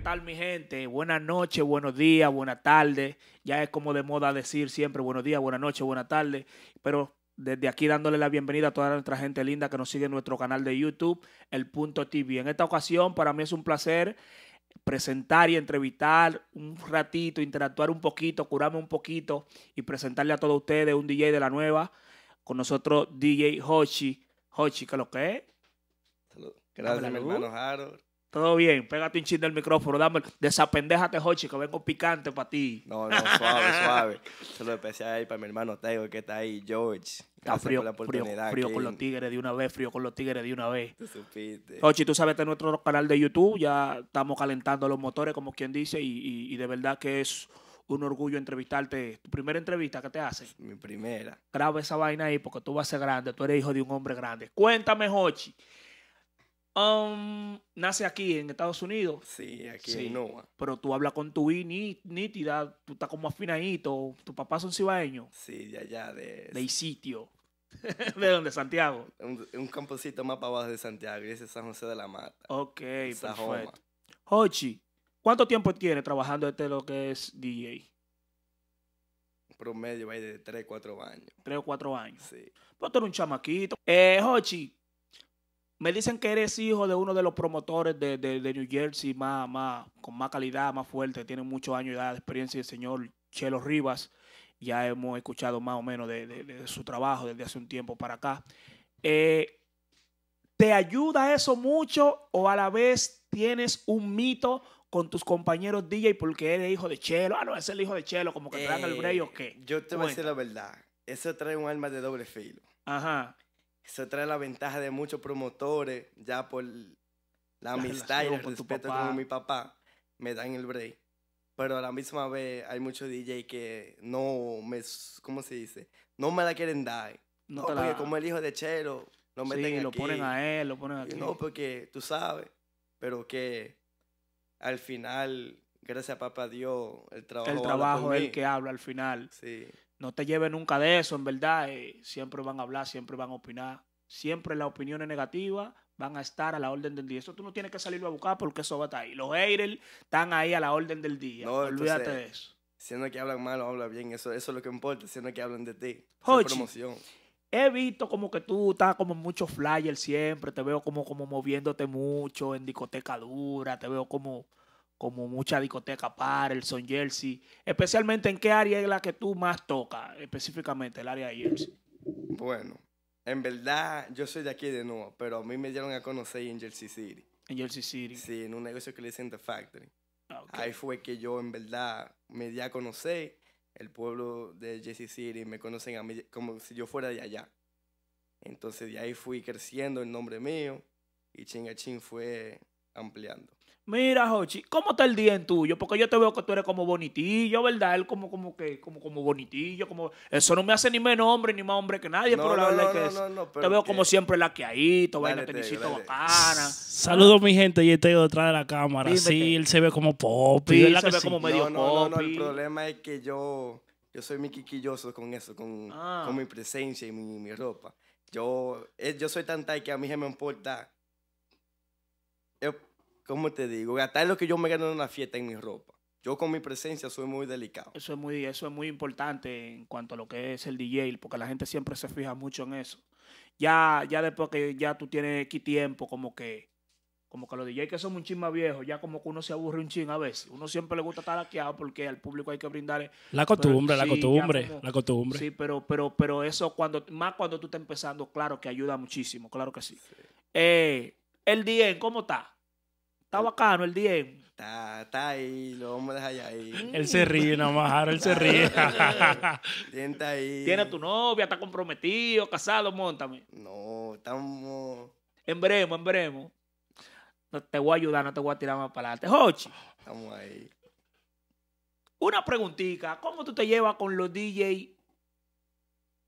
¿qué tal mi gente? Buenas noches, buenos días, buenas tardes. Ya es como de moda decir siempre buenos días, buenas noches, buenas tardes. Pero desde aquí dándole la bienvenida a toda nuestra gente linda que nos sigue en nuestro canal de YouTube, El Punto TV. En esta ocasión para mí es un placer presentar y entrevistar un ratito, interactuar un poquito, curarme un poquito y presentarle a todos ustedes un DJ de la nueva. Con nosotros DJ Hochi. Hochi, ¿qué lo que es? Gracias, mi hermano Harold. Todo bien, pégate un chin del micrófono, dame, desapendejate, Hochi, que vengo picante para ti. No, no, suave, suave. Se lo ahí para mi hermano Teo que está ahí, George. Está frío, frío con los tigres de una vez, frío con los tigres de una vez. Tú supiste. tú sabes, de este nuestro canal de YouTube, ya estamos calentando los motores, como quien dice, y, de verdad que es un orgullo entrevistarte. Tu primera entrevista ¿Qué te hace? Mi primera. Graba esa vaina ahí porque tú vas a ser grande, tú eres hijo de un hombre grande. Cuéntame, Hochi, Um, nace aquí en Estados Unidos. Sí, aquí en Nova. Pero tú hablas con tu I nítida, tú estás como afinadito, tu papá es un cibaeño. Sí, de allá, de... De sitio. ¿De dónde? Santiago. Un, un camposito más para abajo de Santiago, ese es San José de la Mata. Ok, perfecto. Hochi, ¿cuánto tiempo tiene trabajando este lo que es DJ? Promedio, vaya de 3, 4 años. 3 o 4 años. Sí. Pero tú eres un chamaquito. Eh, Hochi, me dicen que eres hijo de uno de los promotores de, de, New Jersey con más calidad, más fuerte. Tiene muchos años de experiencia el señor Chelo Rivas. Ya hemos escuchado más o menos de, su trabajo desde hace un tiempo para acá. Eh, ¿Te ayuda eso mucho o a la vez tienes un mito con tus compañeros DJ porque eres hijo de Chelo? Ah, no, es el hijo de Chelo, como que te el eh, brey o qué. Yo te voy a decir la verdad. Eso trae un alma de doble filo. Ajá. Eso trae la ventaja de muchos promotores, ya por la amistad y el respeto con mi papá, me dan el break. Pero a la misma vez hay muchos DJ que no me, ¿cómo se dice? No me la quieren dar. No, porque como el hijo de Chero, lo meten sí, lo ponen a él, lo ponen aquí. No, porque tú sabes, pero que al final, gracias a papá Dios, el trabajo El trabajo es el que habla al final. Sí no te lleves nunca de eso, en verdad. Eh, siempre van a hablar, siempre van a opinar. Siempre las opiniones negativas van a estar a la orden del día. Eso tú no tienes que salirlo a buscar porque eso va a estar ahí. Los haters están ahí a la orden del día. No, Olvídate de eso. Siendo que hablan mal o hablan bien, eso, es lo que importa. Siendo que hablan de ti. Hochi, promoción. He visto como que tú estás como muchos flyers siempre. Te veo como, como moviéndote mucho en discoteca dura. Te veo como como mucha discoteca par, el son jersey. Especialmente en qué área es la que tú más tocas, específicamente el área de jersey. Bueno, en verdad yo soy de aquí de nuevo, pero a mí me dieron a conocer en Jersey City. En Jersey City. Sí, en un negocio que le dicen The Factory. Ah, ahí fue que yo en verdad me di a conocer el pueblo de Jersey City, me conocen a mí como si yo fuera de allá. Entonces de ahí fui creciendo el nombre mío y chingachín fue ampliando. Mira, Hochi, ¿cómo está el día en tuyo? Porque yo te veo que tú eres como bonitillo, ¿verdad? Él como, como que, como, como bonitillo, como. Eso no me hace ni menos hombre, ni más hombre que nadie, pero la verdad es que te veo como siempre laqueadito, vaina tenisito bacana. Saludos, mi gente, y estoy detrás de la cámara. Sí, él se ve como pop. Sí, él se ve como medio no, el problema es que yo, yo soy muy quiquilloso con eso, con, ah. mi presencia y mi, mi ropa. Yo, eh, yo soy tan tal que a mí se me importa. Yo, eh, ¿cómo te digo? Gastar lo que yo me gano en una fiesta en mi ropa. Yo con mi presencia soy muy delicado. Eso es muy, eso es muy importante en cuanto a lo que es el DJ, porque la gente siempre se fija mucho en eso. Ya, ya después que ya tú tienes aquí tiempo, como que, como que los DJ que son un chin más viejos, ya como que uno se aburre un chin a veces. Uno siempre le gusta estar hackeado porque al público hay que brindarle La costumbre, la costumbre, la costumbre. Sí, pero, pero, pero eso cuando, más cuando tú estás empezando, claro que ayuda muchísimo, claro que sí. sí. Eh, el DJ, ¿cómo está? Está bacano el DM. Está, está ahí, lo vamos a dejar ahí. Él se ríe nada más, él se ríe. ahí. ¿Tiene a tu novia? ¿Está comprometido? ¿Casado? montame. No, estamos... En bremo, en bremo. No te voy a ayudar, no te voy a tirar más para adelante. Jochi. Estamos ahí. Una preguntita. ¿Cómo tú te llevas con los DJ?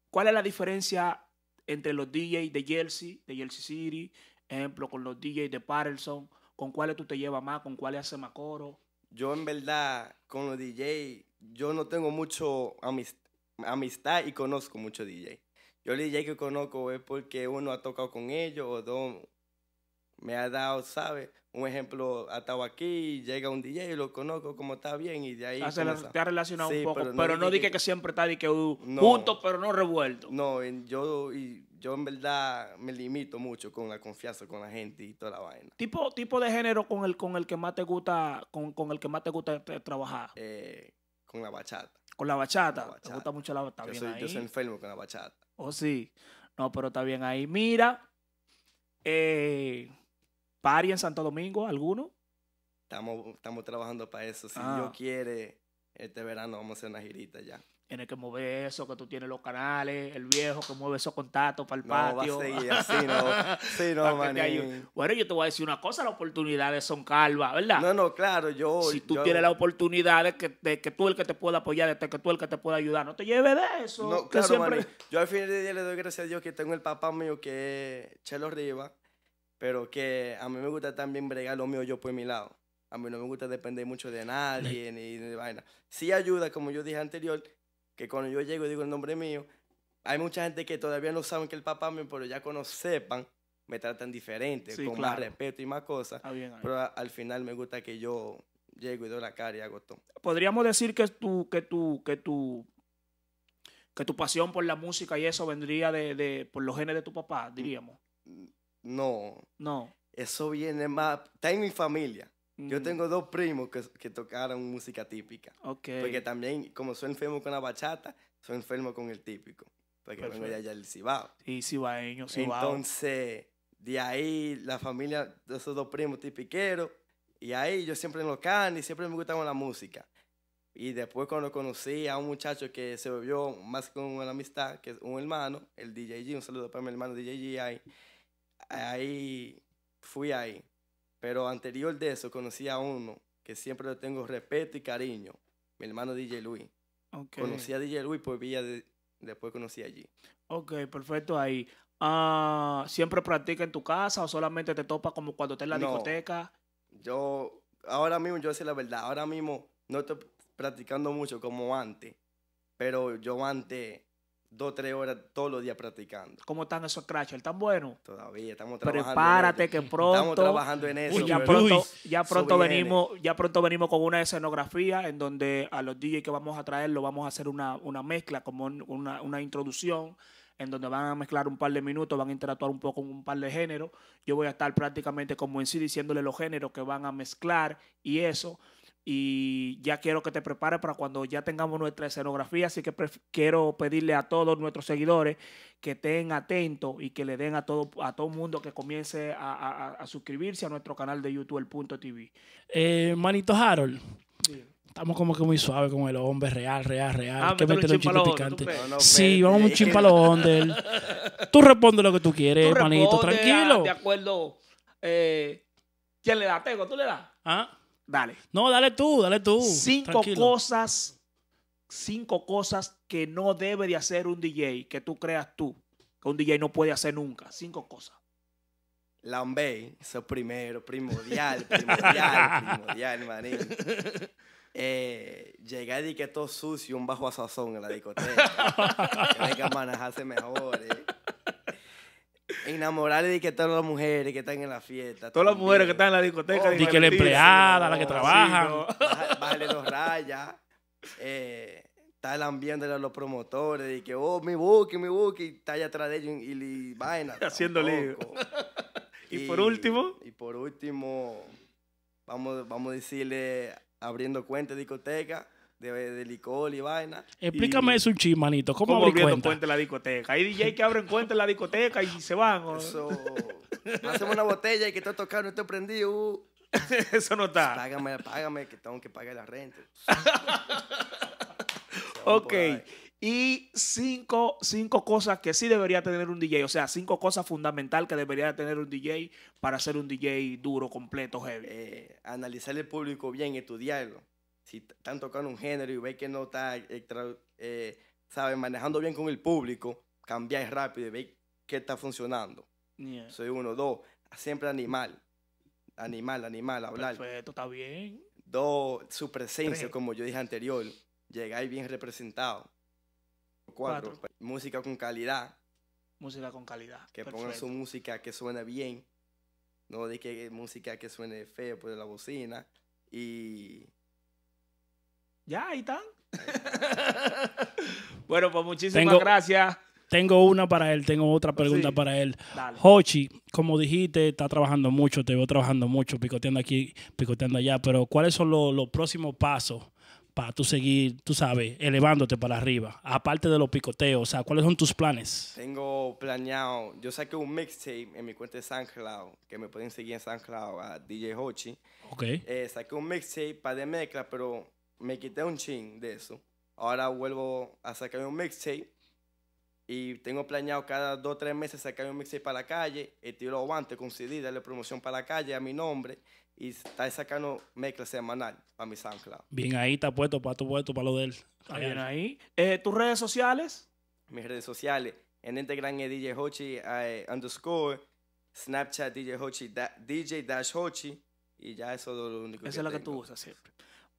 ¿Cuál es la diferencia entre los DJ de Jersey, de Jersey City, ejemplo, con los DJ de Patterson? con cuáles tú te llevas más, con cuáles haces más coro. Yo en verdad con los DJ, yo no tengo mucho amistad y conozco mucho DJ. Yo el DJ que conozco es porque uno ha tocado con ellos o dos me ha dado, ¿sabes? Un ejemplo, ha estado aquí, llega un DJ, lo conozco como está bien y de ahí... te ha relacionado un poco, pero, no, dije que, siempre está junto, que pero no revuelto. No, yo, yo en verdad me limito mucho con la confianza con la gente y toda la vaina. ¿Tipo, tipo de género con el, con el que más te gusta, con, el que más te gusta trabajar? Eh, con la bachata. ¿Con la bachata? gusta mucho la bachata? Yo, ahí? yo soy enfermo con la bachata. Oh, sí. No, pero está bien ahí. Mira, eh ¿Pari en Santo Domingo? ¿Alguno? Estamos, estamos trabajando para eso. Si Dios ah. quiere, este verano vamos a hacer una girita ya. Tienes que mover eso, que tú tienes los canales, el viejo que mueve esos contactos para el patio. Va así, no. Sí, no, Bueno, yo te voy a decir una cosa, las oportunidades son calvas, ¿verdad? No, no, claro, yo... Si tú tienes la oportunidad de que, tú el que te pueda apoyar, de este, que tú el que te pueda ayudar, no te lleves de eso. No, claro, Yo al final del día le doy gracias a Dios que tengo el papá mío que es Chelo Rivas, pero que a mí me gusta también bregar lo mío yo por mi lado. A mí no me gusta depender mucho de nadie ni de vaina. Sí ayuda, como yo dije anterior, que cuando yo llego y digo el nombre mío, hay mucha gente que todavía no saben que el papá mío, pero ya cuando sepan, me tratan diferente, con más respeto y más cosas. Pero al final me gusta que yo llego y doy la cara y hago todo. Podríamos decir que tu, que tu, que tu, que tu pasión por la música y eso vendría de, por los genes de tu papá, diríamos. Mm, no. No. Eso viene más. Está en mi familia. Yo tengo dos primos que, tocaron música típica. Porque también, como soy enfermo con la bachata, soy enfermo con el típico. Porque vengo de allá del Cibao. Y cibaeño, Cibao. Entonces, de ahí, la familia de esos dos primos tipiqueros. Y ahí yo siempre en los canes, siempre me gustaba la música. Y después cuando conocí a un muchacho que se volvió más con una amistad, que es un hermano, el DJ G, un saludo para mi hermano DJ G ahí fui ahí. Pero anterior de eso conocí a uno que siempre le tengo respeto y cariño, mi hermano DJ Luis. Okay. Conocí a DJ Luis por pues vía de, después conocí allí. Ok, perfecto ahí. Ah, ¿Siempre practica en tu casa o solamente te topa como cuando estás en la discoteca? Yo, ahora mismo, yo sé la verdad, ahora mismo no estoy practicando mucho como antes, pero yo antes dos, tres horas todos los días practicando. ¿Cómo están esos crashes? ¿Están buenos? Todavía estamos trabajando. Prepárate que pronto. Estamos trabajando en eso. ya, pronto, venimos, ya pronto venimos con una escenografía en donde a los DJs que vamos a traer lo vamos a hacer una, mezcla, como una, una introducción en donde van a mezclar un par de minutos, van a interactuar un poco con un par de géneros. Yo voy a estar prácticamente como en sí diciéndole los géneros que van a mezclar y eso y ya quiero que te prepares para cuando ya tengamos nuestra escenografía, así que quiero pedirle a todos nuestros seguidores que estén atentos y que le den a todo a todo mundo que comience a, suscribirse a nuestro canal de YouTube, el punto TV. Eh, manito Harold. Estamos como que muy suaves con el hombre real, real, real. Ah, que mete los sí, vamos un chimpa Tú respondes lo que tú quieres, manito, tranquilo. Ah, de acuerdo. Eh, ¿Quién le da? ¿Tengo? ¿Tú le das? ¿Ah? Dale. No, dale tú, dale tú. Cinco cosas, cinco cosas que no debe de hacer un DJ, que tú creas tú, que un DJ no puede hacer nunca. Cinco cosas. Lambé, eso primero, primordial, primordial, primordial, manín. Eh, llegar y que todo sucio, un bajo a sazón en la discoteca. que manejarse mejor. Eh enamorarle de que todas las mujeres que están en la fiesta. Todas las mujeres que están en la discoteca. y que la empleada, la que trabaja. Bájale dos rayas. Eh, está el ambiente de los promotores. Y que, oh, mi buque, mi buque. Y está allá atrás de ellos y, y vaina. Haciendo lío. y, por último. Y por último, vamos, vamos a decirle abriendo cuenta de discoteca de, licor y vaina. Explícame eso un chismanito. ¿Cómo, ¿cómo cuenta en la discoteca? Hay DJ que abren cuenta en la discoteca y se van. Eso. Hacemos una botella y que estoy tocando, estoy prendido. eso no está. Págame, págame, que tengo que pagar la renta. ok. Y cinco, cinco cosas que sí debería tener un DJ. O sea, cinco cosas fundamentales que debería tener un DJ para ser un DJ duro, completo, heavy. Eh, analizar el público bien, estudiarlo si están tocando un género y ve que no está, eh, manejando bien con el público, cambiáis rápido y veis que está funcionando. Soy uno, dos, siempre animal. Animal, animal, hablar. Perfecto, está bien. Dos, su presencia, como yo dije anterior, llegáis bien representado. Cuatro, música con calidad. Música con calidad. Que pongan su música que suene bien. No de que música que suene feo por la bocina. Y ya, ahí están. bueno, pues muchísimas gracias. Tengo una para él, tengo otra pregunta para él. Dale. Hochi, como dijiste, está trabajando mucho, te veo trabajando mucho, picoteando aquí, picoteando allá, pero ¿cuáles son los, próximos pasos? para tú seguir, tú sabes, elevándote para arriba? Aparte de los picoteos, o sea, ¿cuáles son tus planes? Tengo planeado, yo saqué un mixtape en mi cuenta de San SoundCloud, que me pueden seguir en San SoundCloud a DJ Hochi. Ok. Eh, saqué un mixtape para de mezcla, pero me quité un ching de eso. Ahora vuelvo a sacar un mixtape y tengo planeado cada dos o tres meses sacar un mixtape para la calle, el tiro aguante con darle promoción para la calle a mi nombre y estar sacando mezcla semanal para mi SoundCloud. Bien, ahí está puesto para tu puesto, para lo de él. bien ahí. Eh, ¿Tus redes sociales? Mis redes sociales. En Instagram es DJ Hochi eh, underscore, Snapchat DJ Hochi, DJ Dash Hochi y ya eso es lo único Esa es la que tú usas siempre.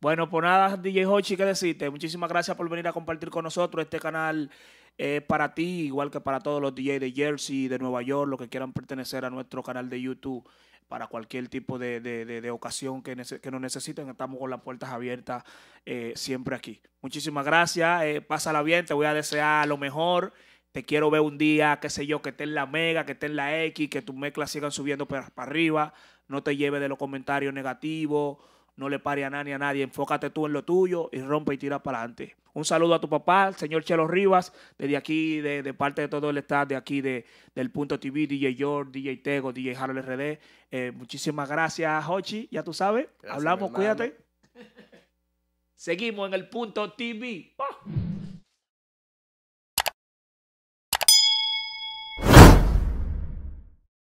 Bueno, pues nada, DJ Hochi, ¿qué decirte? Muchísimas gracias por venir a compartir con nosotros este canal. Eh, para ti, igual que para todos los DJs de Jersey, de Nueva York, los que quieran pertenecer a nuestro canal de YouTube, para cualquier tipo de, ocasión que, nos necesiten, estamos con las puertas abiertas eh, siempre aquí. Muchísimas gracias, eh, pásala bien, te voy a desear lo mejor. Te quiero ver un día, qué sé yo, que esté en la Mega, que esté en la X, que tus mezclas sigan subiendo para, para arriba, no te lleve de los comentarios negativos no le pare a nadie a nadie, enfócate tú en lo tuyo y rompe y tira para adelante. Un saludo a tu papá, señor Chelo Rivas, desde aquí, de, parte de todo el staff, de aquí, de, del Punto TV, DJ George, DJ Tego, DJ Harold RD. Eh, muchísimas gracias, Hochi, ya tú sabes. Hablamos, cuídate. Seguimos en el Punto TV. ¡Ah!